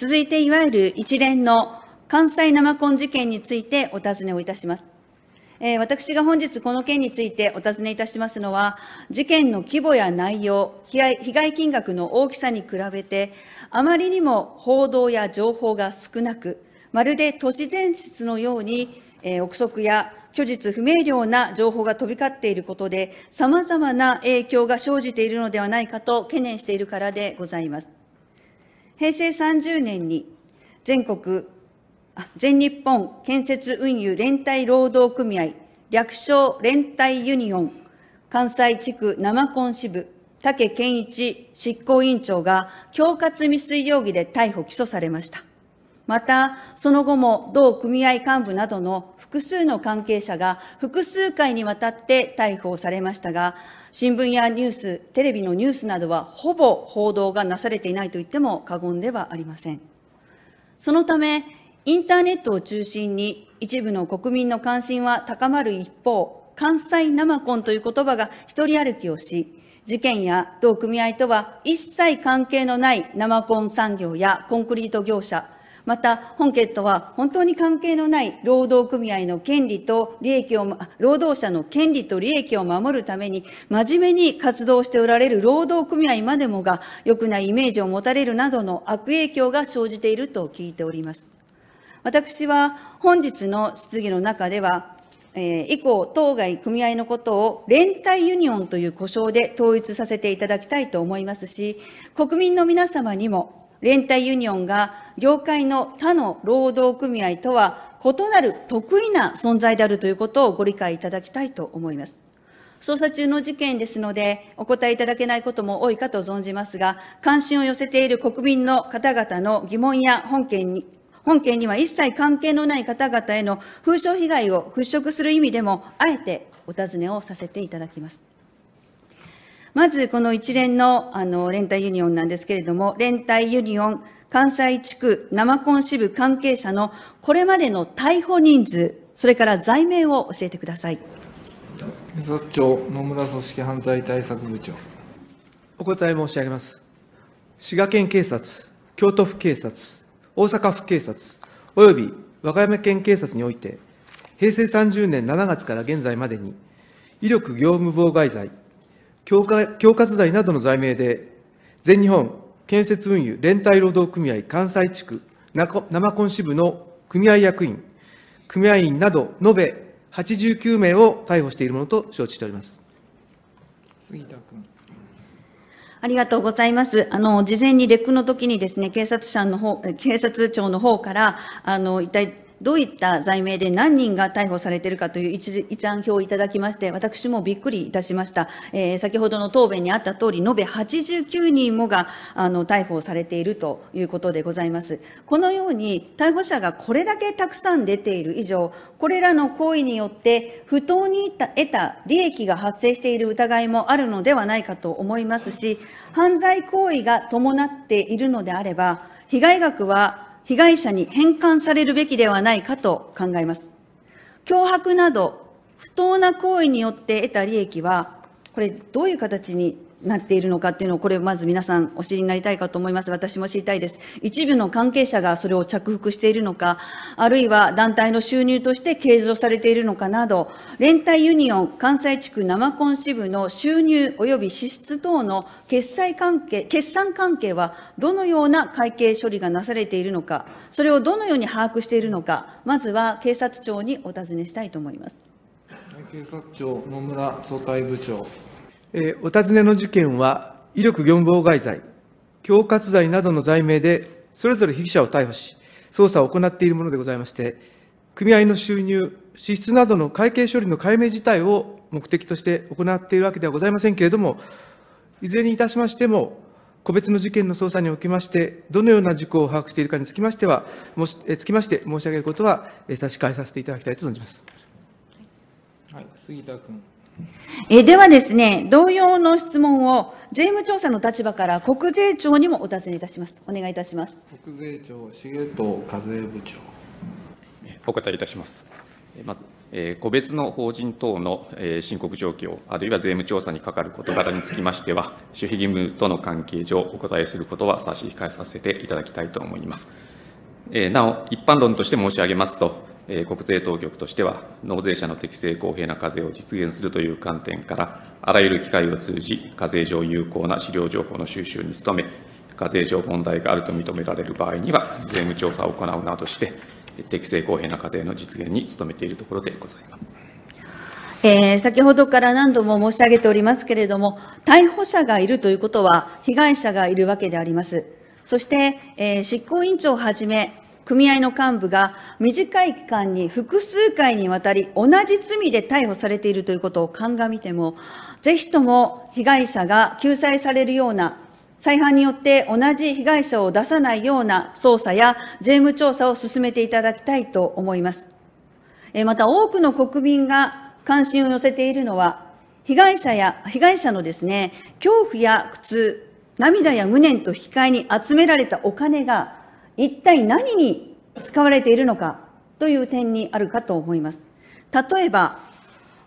続いていわゆる一連の関西生コン事件についてお尋ねをいたします。えー、私が本日この件についてお尋ねいたしますのは、事件の規模や内容、被害被害金額の大きさに比べて、あまりにも報道や情報が少なく、まるで都市前説のように、えー、憶測や虚実不明瞭な情報が飛び交っていることで、さまざまな影響が生じているのではないかと懸念しているからでございます。平成30年に全国、全日本建設運輸連帯労働組合、略称連帯ユニオン、関西地区生コン支部、竹健一執行委員長が恐喝未遂容疑で逮捕・起訴されました。また、その後も同組合幹部などの複数の関係者が複数回にわたって逮捕されましたが、新聞やニュース、テレビのニュースなどは、ほぼ報道がなされていないと言っても過言ではありません。そのため、インターネットを中心に、一部の国民の関心は高まる一方、関西生コンという言葉が一人歩きをし、事件や同組合とは一切関係のない生コン産業やコンクリート業者、また、本件とは本当に関係のない労働組合の権利と利益を、労働者の権利と利益を守るために、真面目に活動しておられる労働組合までもが、良くないイメージを持たれるなどの悪影響が生じていると聞いております。私は本日の質疑の中では、えー、以降、当該組合のことを連帯ユニオンという呼称で統一させていただきたいと思いますし、国民の皆様にも、連帯ユニオンが業界の他の労働組合とは異なる得意な存在であるということをご理解いただきたいと思います。捜査中の事件ですので、お答えいただけないことも多いかと存じますが、関心を寄せている国民の方々の疑問や本件に、本件には一切関係のない方々への風評被害を払拭する意味でも、あえてお尋ねをさせていただきます。まず、この一連のあの連帯ユニオンなんですけれども、連帯ユニオン関西地区生コン支部関係者のこれまでの逮捕人数、それから罪名を教えてください。警察庁野村組織犯罪対策部長。お答え申し上げます。滋賀県警察、京都府警察、大阪府警察、および和歌山県警察において、平成30年7月から現在までに、威力業務妨害罪、恐喝罪などの罪名で、全日本建設運輸連帯労働組合関西地区生コン支部の組合役員、組合員など延べ89名を逮捕しているものと承知しております。杉田君。ありがとうございます。あの、事前にレックの時にですね、警察庁の方、警察庁の方から、あの、一体、どういった罪名で何人が逮捕されているかという一覧表をいただきまして、私もびっくりいたしました。えー、先ほどの答弁にあったとおり、延べ89人もがあの逮捕されているということでございます。このように、逮捕者がこれだけたくさん出ている以上、これらの行為によって、不当に得た利益が発生している疑いもあるのではないかと思いますし、犯罪行為が伴っているのであれば、被害額は被害者に返還されるべきではないかと考えます。脅迫など不当な行為によって得た利益は、これどういう形になっているのかっていうのを、これまず皆さんお知りになりたいかと思います。私も知りたいです。一部の関係者がそれを着服しているのか、あるいは団体の収入として計上されているのかなど、連帯ユニオン関西地区生コン支部の収入及び支出等の決済関係、決算関係はどのような会計処理がなされているのか、それをどのように把握しているのか、まずは警察庁にお尋ねしたいと思います。警察庁野村総会部長お尋ねの事件は、威力業務妨害罪、恐喝罪などの罪名で、それぞれ被疑者を逮捕し、捜査を行っているものでございまして、組合の収入、支出などの会計処理の解明自体を目的として行っているわけではございませんけれども、いずれにいたしましても、個別の事件の捜査におきまして、どのような事項を把握しているかにつきましては、もしつきまして申し上げることは差し控えさせていただきたいと存じます。はい、杉田君。えではですね、同様の質問を税務調査の立場から国税庁にもお尋ねいたします。お願いいたします。国税庁重藤課税部長。お答えいたします。まず、え個別の法人等の、え申告状況、あるいは税務調査に係る事柄につきましては、守秘義務との関係上、お答えすることは差し控えさせていただきたいと思います。えなお、一般論として申し上げますと、国税当局としては、納税者の適正公平な課税を実現するという観点から、あらゆる機会を通じ、課税上有効な資料情報の収集に努め、課税上問題があると認められる場合には、税務調査を行うなどして、適正公平な課税の実現に努めているところでございます。えー、先ほどから何度も申し上げておりますけれども、逮捕者がいるということは、被害者がいるわけであります。そして、えー、執行委員長をはじめ、組合の幹部が短い期間に複数回にわたり同じ罪で逮捕されているということを鑑みても、ぜひとも被害者が救済されるような再犯によって同じ被害者を出さないような捜査や税務調査を進めていただきたいと思います。また多くの国民が関心を寄せているのは、被害者や、被害者のですね、恐怖や苦痛、涙や無念と引き換えに集められたお金が一体何に使われているのかという点にあるかと思います。例えば、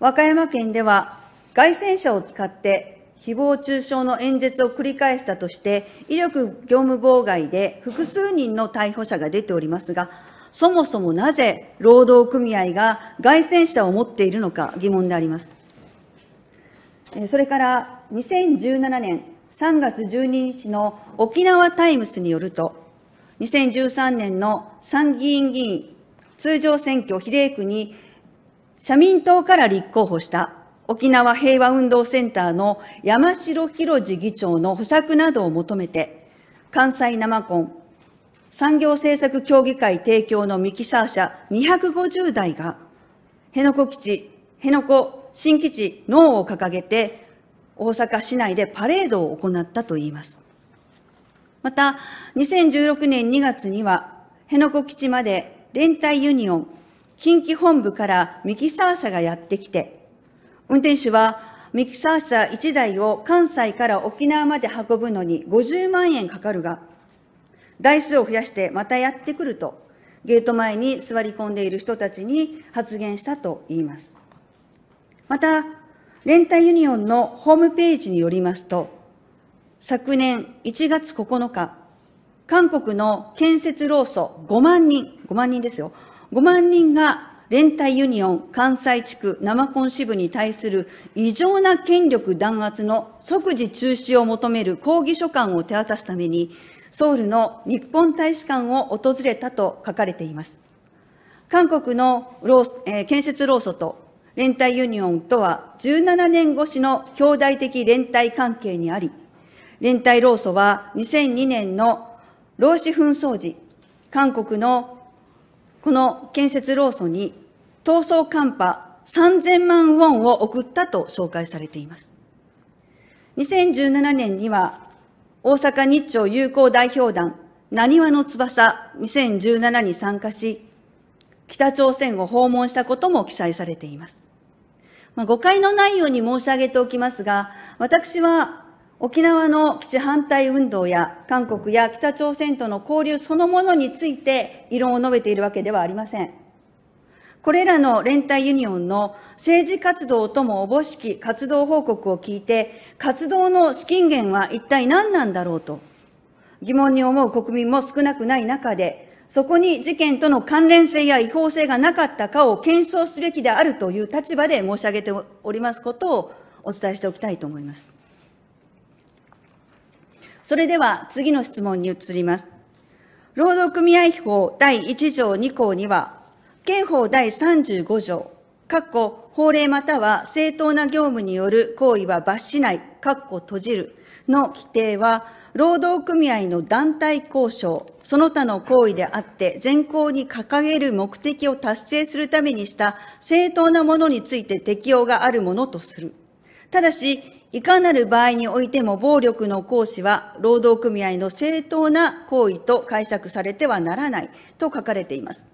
和歌山県では、街宣車を使って誹謗中傷の演説を繰り返したとして、威力業務妨害で複数人の逮捕者が出ておりますが、そもそもなぜ労働組合が街宣車を持っているのか疑問であります。それから2017年3月12日の沖縄タイムスによると、2013年の参議院議員通常選挙比例区に社民党から立候補した沖縄平和運動センターの山城博次議長の補作などを求めて、関西生コン産業政策協議会提供のミキサー車250台が、辺野古基地、辺野古新基地ノーを掲げて、大阪市内でパレードを行ったといいます。また、2016年2月には、辺野古基地まで連帯ユニオン、近畿本部からミキサー車がやってきて、運転手はミキサー車1台を関西から沖縄まで運ぶのに50万円かかるが、台数を増やしてまたやってくると、ゲート前に座り込んでいる人たちに発言したといいます。また、連帯ユニオンのホームページによりますと、昨年1月9日、韓国の建設労組5万人、5万人ですよ、5万人が連帯ユニオン関西地区生コン支部に対する異常な権力弾圧の即時中止を求める抗議書簡を手渡すために、ソウルの日本大使館を訪れたと書かれています。韓国の労、えー、建設労組と連帯ユニオンとは17年越しの兄弟的連帯関係にあり、連帯労組は2002年の労使紛争時、韓国のこの建設労組に闘争寒波3000万ウォンを送ったと紹介されています。2017年には大阪日朝友好代表団なにわの翼2017に参加し、北朝鮮を訪問したことも記載されています。まあ、誤解のないように申し上げておきますが、私は沖縄の基地反対運動や韓国や北朝鮮との交流そのものについて異論を述べているわけではありません。これらの連帯ユニオンの政治活動ともおぼしき活動報告を聞いて、活動の資金源は一体何なんだろうと疑問に思う国民も少なくない中で、そこに事件との関連性や違法性がなかったかを検証すべきであるという立場で申し上げておりますことをお伝えしておきたいと思います。それでは次の質問に移ります。労働組合法第1条2項には、刑法第35条、括弧法令または正当な業務による行為は罰しない、括弧閉じるの規定は、労働組合の団体交渉、その他の行為であって、全項に掲げる目的を達成するためにした正当なものについて適用があるものとする。ただし、いかなる場合においても暴力の行使は労働組合の正当な行為と解釈されてはならないと書かれています。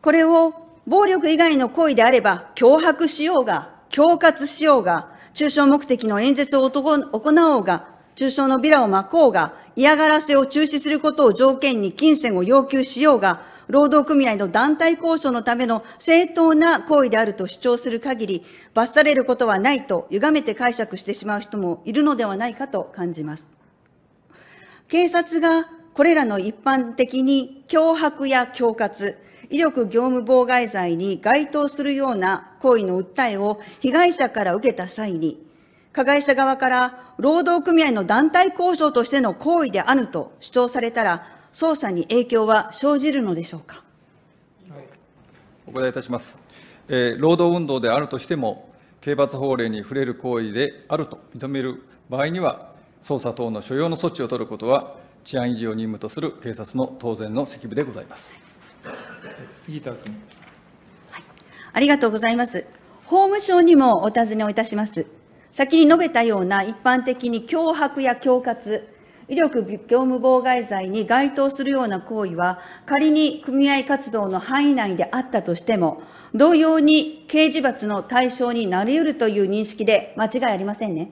これを暴力以外の行為であれば、脅迫しようが、恐喝しようが、中傷目的の演説を行おうが、中傷のビラを巻こうが、嫌がらせを中止することを条件に金銭を要求しようが、労働組合の団体交渉のための正当な行為であると主張する限り、罰されることはないと歪めて解釈してしまう人もいるのではないかと感じます。警察がこれらの一般的に脅迫や恐喝、威力業務妨害罪に該当するような行為の訴えを被害者から受けた際に、加害者側から労働組合の団体交渉としての行為であると主張されたら、捜査に影響は生じるのでしょうか。お答えいたします。えー、労働運動であるとしても、刑罰法令に触れる行為であると認める場合には、捜査等の所要の措置を取ることは、治安維持を任務とする警察の当然の責務でございます。杉田君、はい。ありがとうございます。法務省にもお尋ねをいたします。先に述べたような一般的に脅迫や恐喝、威力業務妨害罪に該当するような行為は、仮に組合活動の範囲内であったとしても、同様に刑事罰の対象になり得るという認識で間違いありませんね。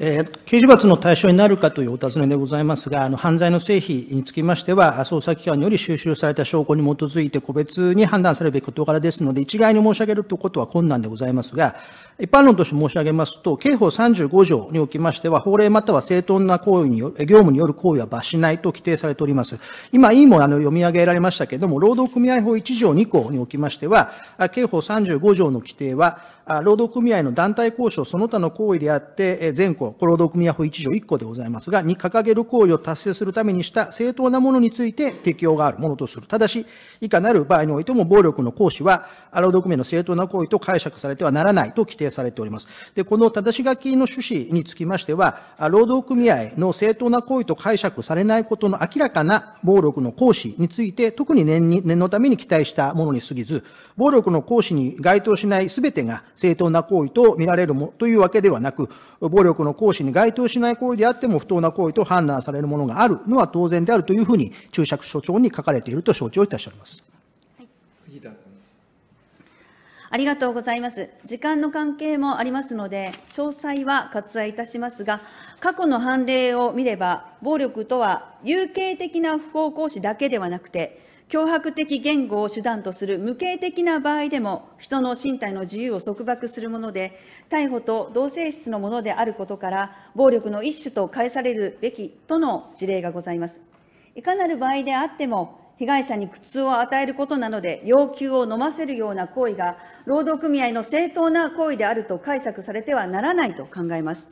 えー、刑事罰の対象になるかというお尋ねでございますが、あの犯罪の成否につきましては、捜査機関により収集された証拠に基づいて個別に判断されるべき事柄ですので、一概に申し上げるということは困難でございますが、一般論として申し上げますと、刑法35条におきましては、法令または正当な行為による、業務による行為は罰しないと規定されております。今、委員もあの読み上げられましたけれども、労働組合法1条2項におきましては、刑法35条の規定は、労働組合の団体交渉その他の行為であって、全項、労働組合法1条1項でございますが、に掲げる行為を達成するためにした正当なものについて適用があるものとする。ただし、以下なる場合においても、暴力の行使は、労働組合の正当な行為と解釈されてはならないと規定定されております。で、このただし書きの趣旨につきましては、労働組合の正当な行為と解釈されないことの明らかな暴力の行使について、特に念に念のために期待したものに過ぎず、暴力の行使に該当しないすべてが正当な行為と見られるもというわけではなく、暴力の行使に該当しない行為であっても不当な行為と判断されるものがあるのは当然であるというふうに注釈所長に書かれていると承知をいたしております。ありがとうございます。時間の関係もありますので、詳細は割愛いたしますが、過去の判例を見れば、暴力とは有形的な不法行使だけではなくて、脅迫的言語を手段とする無形的な場合でも、人の身体の自由を束縛するもので、逮捕と同性質のものであることから、暴力の一種と返されるべきとの事例がございます。いかなる場合であっても、被害者に苦痛を与えることなので要求を飲ませるような行為が、労働組合の正当な行為であると解釈されてはならないと考えます。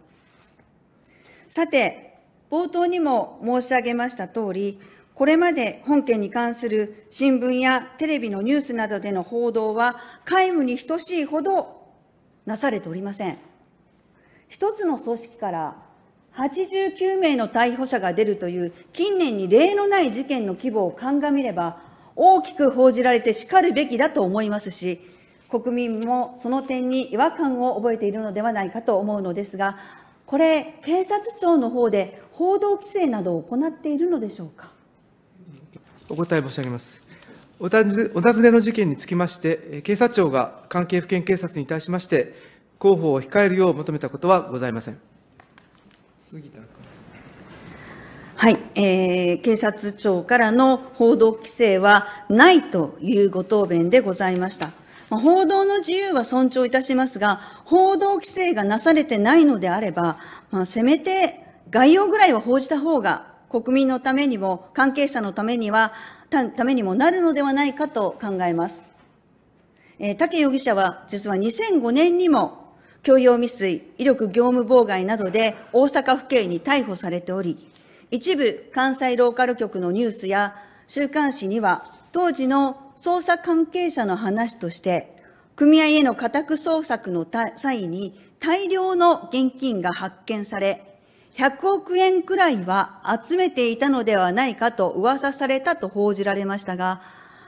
さて、冒頭にも申し上げましたとおり、これまで本件に関する新聞やテレビのニュースなどでの報道は、皆無に等しいほどなされておりません。一つの組織から89名の逮捕者が出るという近年に例のない事件の規模を鑑みれば、大きく報じられてしかるべきだと思いますし、国民もその点に違和感を覚えているのではないかと思うのですが、これ、警察庁の方で報道規制などを行っているのでしょうか。お答え申し上げます。お尋ねの事件につきまして、警察庁が関係府県警察に対しまして、広報を控えるよう求めたことはございません。杉田君。はい、えー、警察庁からの報道規制はないというご答弁でございました。報道の自由は尊重いたしますが、報道規制がなされてないのであれば、まあ、せめて概要ぐらいは報じた方が、国民のためにも、関係者のためには、たためにもなるのではないかと考えます。えー、竹容疑者は、実は2005年にも強要未遂、威力業務妨害などで大阪府警に逮捕されており、一部関西ローカル局のニュースや週刊誌には、当時の捜査関係者の話として、組合への家宅捜索の際に大量の現金が発見され、100億円くらいは集めていたのではないかと噂されたと報じられましたが、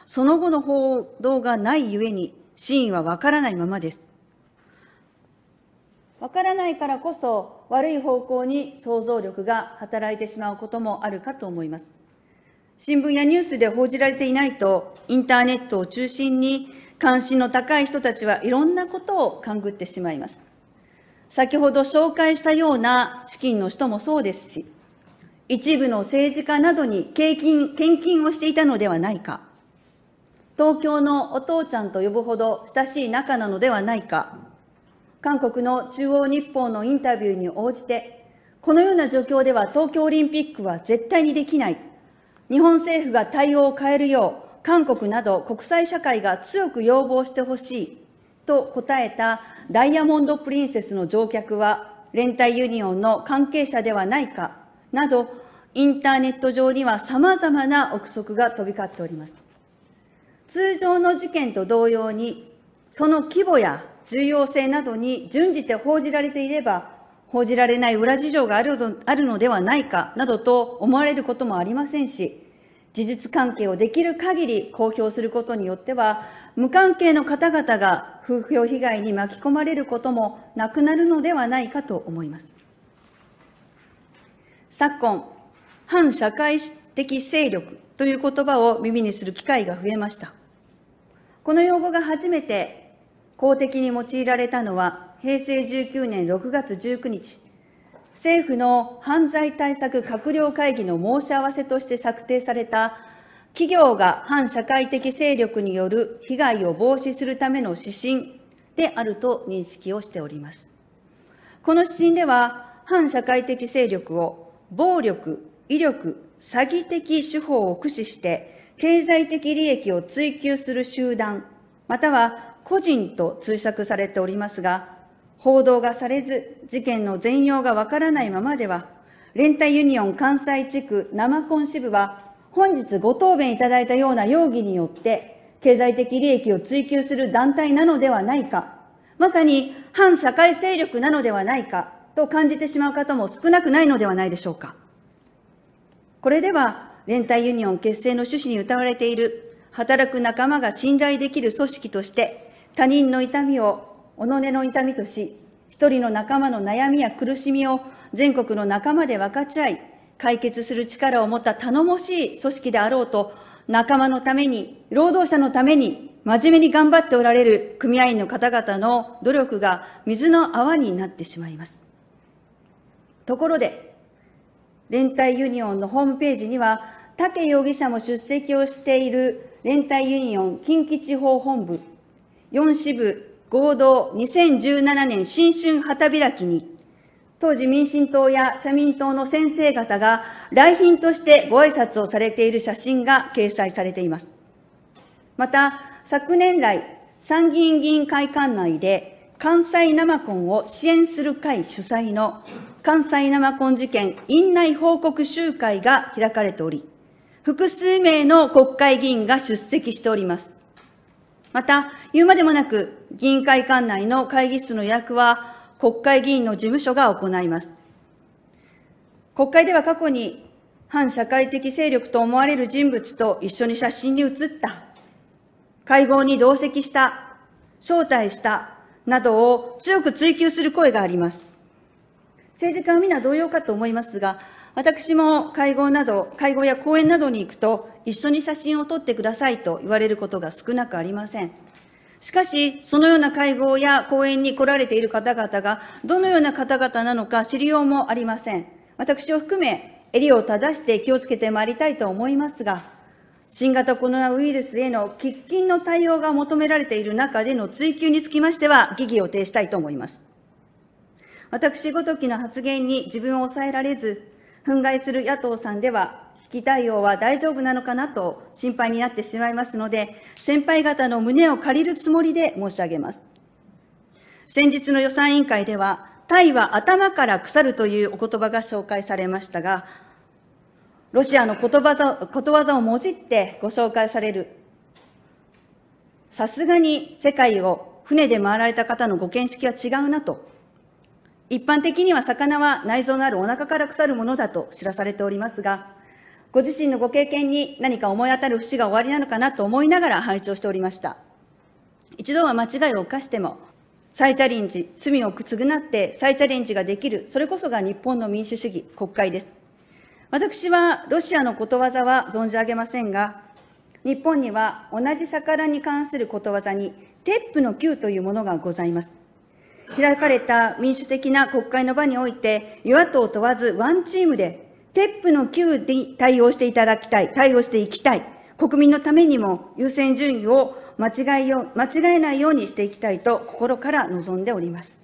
その後の報道がないゆえに、真意はわからないままです。わからないからこそ悪い方向に想像力が働いてしまうこともあるかと思います。新聞やニュースで報じられていないと、インターネットを中心に関心の高い人たちはいろんなことを勘ぐってしまいます。先ほど紹介したような資金の人もそうですし、一部の政治家などに献金献金をしていたのではないか、東京のお父ちゃんと呼ぶほど親しい仲なのではないか、韓国の中央日報のインタビューに応じて、このような状況では東京オリンピックは絶対にできない。日本政府が対応を変えるよう、韓国など国際社会が強く要望してほしいと答えたダイヤモンド・プリンセスの乗客は、連帯ユニオンの関係者ではないかなど、インターネット上には様々な憶測が飛び交っております。通常の事件と同様に、その規模や重要性などに準じて報じられていれば、報じられない裏事情があるあるのではないかなどと思われることもありませんし、事実関係をできる限り公表することによっては、無関係の方々が風評被害に巻き込まれることもなくなるのではないかと思います。昨今、反社会的勢力という言葉を耳にする機会が増えました。この用語が初めて公的に用いられたのは、平成19年6月19日、政府の犯罪対策閣僚会議の申し合わせとして策定された、企業が反社会的勢力による被害を防止するための指針であると認識をしております。この指針では、反社会的勢力を暴力、威力、詐欺的手法を駆使して、経済的利益を追求する集団、または個人と通釈されておりますが、報道がされず、事件の全容がわからないままでは、連帯ユニオン関西地区生コン支部は、本日ご答弁いただいたような容疑によって、経済的利益を追求する団体なのではないか、まさに反社会勢力なのではないかと感じてしまう方も少なくないのではないでしょうか。これでは、連帯ユニオン結成の趣旨に謳われている、働く仲間が信頼できる組織として、他人の痛みを己の痛みとし、一人の仲間の悩みや苦しみを全国の仲間で分かち合い、解決する力を持った頼もしい組織であろうと、仲間のために、労働者のために、真面目に頑張っておられる組合員の方々の努力が水の泡になってしまいます。ところで、連帯ユニオンのホームページには、竹容疑者も出席をしている連帯ユニオン近畿地方本部4支部合同2017年新春旗開きに、当時民進党や社民党の先生方が来賓としてご挨拶をされている写真が掲載されています。また、昨年来、参議院議員会館内で関西生コンを支援する会主催の関西生コン事件院内報告集会が開かれており、複数名の国会議員が出席しております。また、言うまでもなく、議員会館内の会議室の予約は、国会議員の事務所が行います。国会では過去に、反社会的勢力と思われる人物と一緒に写真に写った、会合に同席した、招待した、などを強く追及する声があります。政治家は皆同様かと思いますが、私も会合など、会合や講演などに行くと、一緒に写真を撮ってくださいと言われることが少なくありません。しかし、そのような会合や講演に来られている方々が、どのような方々なのか知りようもありません。私を含め、襟を正して気をつけてまいりたいと思いますが、新型コロナウイルスへの喫緊の対応が求められている中での追及につきましては、疑義を呈したいと思います。私ごときの発言に自分を抑えられず、憤慨する野党さんでは、危機対応は大丈夫なのかなと心配になってしまいますので、先輩方の胸を借りるつもりで申し上げます。先日の予算委員会では、タイは頭から腐るというお言葉が紹介されましたが、ロシアのことわざことわざをもじってご紹介される、さすがに世界を船で回られた方のご見識は違うなと一般的には魚は内臓のあるお腹から腐るものだと知らされておりますが、ご自身のご経験に何か思い当たる節が終わりなのかなと思いながら拝聴しておりました。一度は間違いを犯しても、再チャレンジ、罪を償って再チャレンジができる、それこそが日本の民主主義、国会です。私はロシアのことわざは存じ上げませんが、日本には同じ魚に関することわざに、鉄プの球というものがございます。開かれた民主的な国会の場において、与野党問わずワンチームで、テップの9に対応していただきたい、対応していきたい、国民のためにも優先順位を間違いよ間違えないようにしていきたいと心から望んでおります。